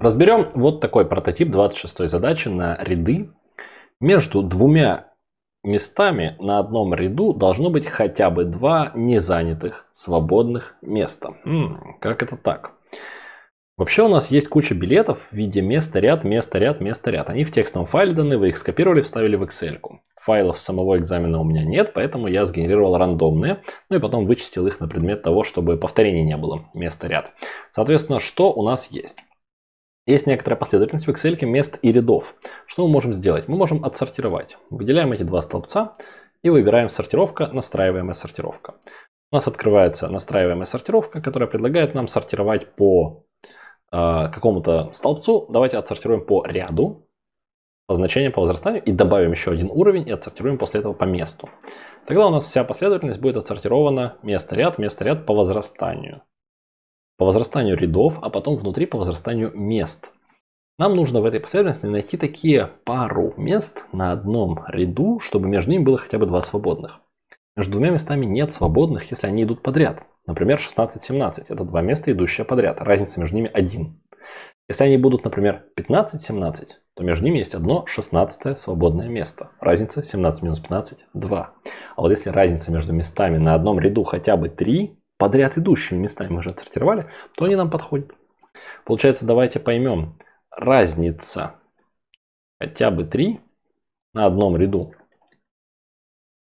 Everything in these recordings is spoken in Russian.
Разберем вот такой прототип 26 задачи на ряды. Между двумя местами на одном ряду должно быть хотя бы два незанятых свободных места. М -м, как это так? Вообще у нас есть куча билетов в виде места ряд, места ряд, места ряд. Они в текстовом файле даны, вы их скопировали, вставили в Excel. -ку. Файлов самого экзамена у меня нет, поэтому я сгенерировал рандомные, ну и потом вычистил их на предмет того, чтобы повторений не было, место, ряд. Соответственно, что у нас есть? Есть некоторая последовательность в Excel мест и рядов. Что мы можем сделать? Мы можем отсортировать. Выделяем эти два столбца и выбираем сортировка, настраиваемая сортировка. У нас открывается настраиваемая сортировка, которая предлагает нам сортировать по э, какому-то столбцу. Давайте отсортируем по ряду, по значению, по возрастанию и добавим еще один уровень и отсортируем после этого по месту. Тогда у нас вся последовательность будет отсортирована место-ряд, место-ряд по возрастанию по возрастанию рядов, а потом внутри по возрастанию мест. Нам нужно в этой последовательности найти такие пару мест на одном ряду, чтобы между ними было хотя бы два свободных. Между двумя местами нет свободных, если они идут подряд. Например, 16-17 – это два места, идущие подряд. Разница между ними 1. Если они будут, например, 15-17, то между ними есть одно 16 свободное место. Разница 17 минус 15 – 2. А вот если разница между местами на одном ряду хотя бы 3, подряд идущими местами, мы же отсортировали, то они нам подходят. Получается, давайте поймем, разница хотя бы 3 на одном ряду.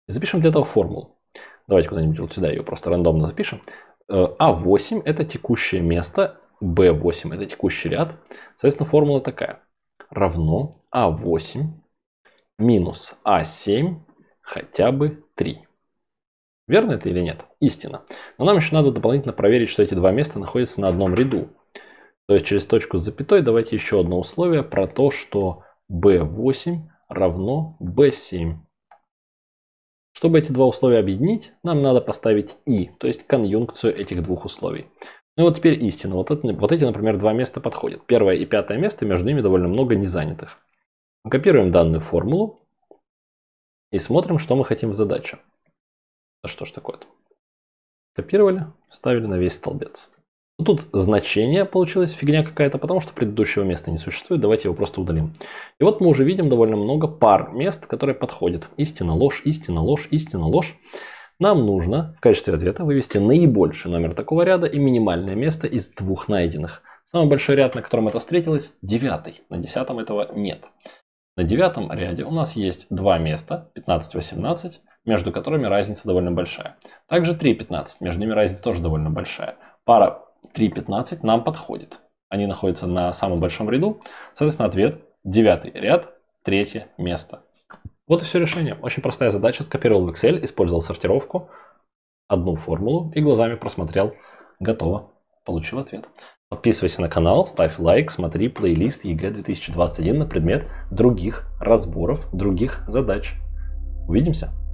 Запишем для этого формулу. Давайте куда-нибудь вот сюда ее просто рандомно запишем. Э, А8 это текущее место, B8 это текущий ряд. Соответственно, формула такая. Равно А8 минус А7 хотя бы 3. Верно это или нет? Истина. Но нам еще надо дополнительно проверить, что эти два места находятся на одном ряду. То есть через точку с запятой давайте еще одно условие про то, что b8 равно b7. Чтобы эти два условия объединить, нам надо поставить и, то есть конъюнкцию этих двух условий. Ну вот теперь истина. Вот, это, вот эти, например, два места подходят. Первое и пятое место, между ними довольно много незанятых. Копируем данную формулу и смотрим, что мы хотим в задаче. Да что ж такое-то. Копировали, вставили на весь столбец. Но ну, тут значение получилось фигня какая-то, потому что предыдущего места не существует. Давайте его просто удалим. И вот мы уже видим довольно много пар мест, которые подходят. Истина, ложь, истина, ложь, истина, ложь. Нам нужно в качестве ответа вывести наибольший номер такого ряда и минимальное место из двух найденных. Самый большой ряд, на котором это встретилось, девятый. На десятом этого нет. На девятом ряде у нас есть два места, 15-18, между которыми разница довольно большая. Также 3.15, между ними разница тоже довольно большая. Пара 3.15 нам подходит. Они находятся на самом большом ряду. Соответственно, ответ 9 ряд, третье место. Вот и все решение. Очень простая задача. Скопировал в Excel, использовал сортировку, одну формулу и глазами просмотрел. Готово. Получил ответ. Подписывайся на канал, ставь лайк, смотри плейлист ЕГЭ 2021 на предмет других разборов, других задач. Увидимся!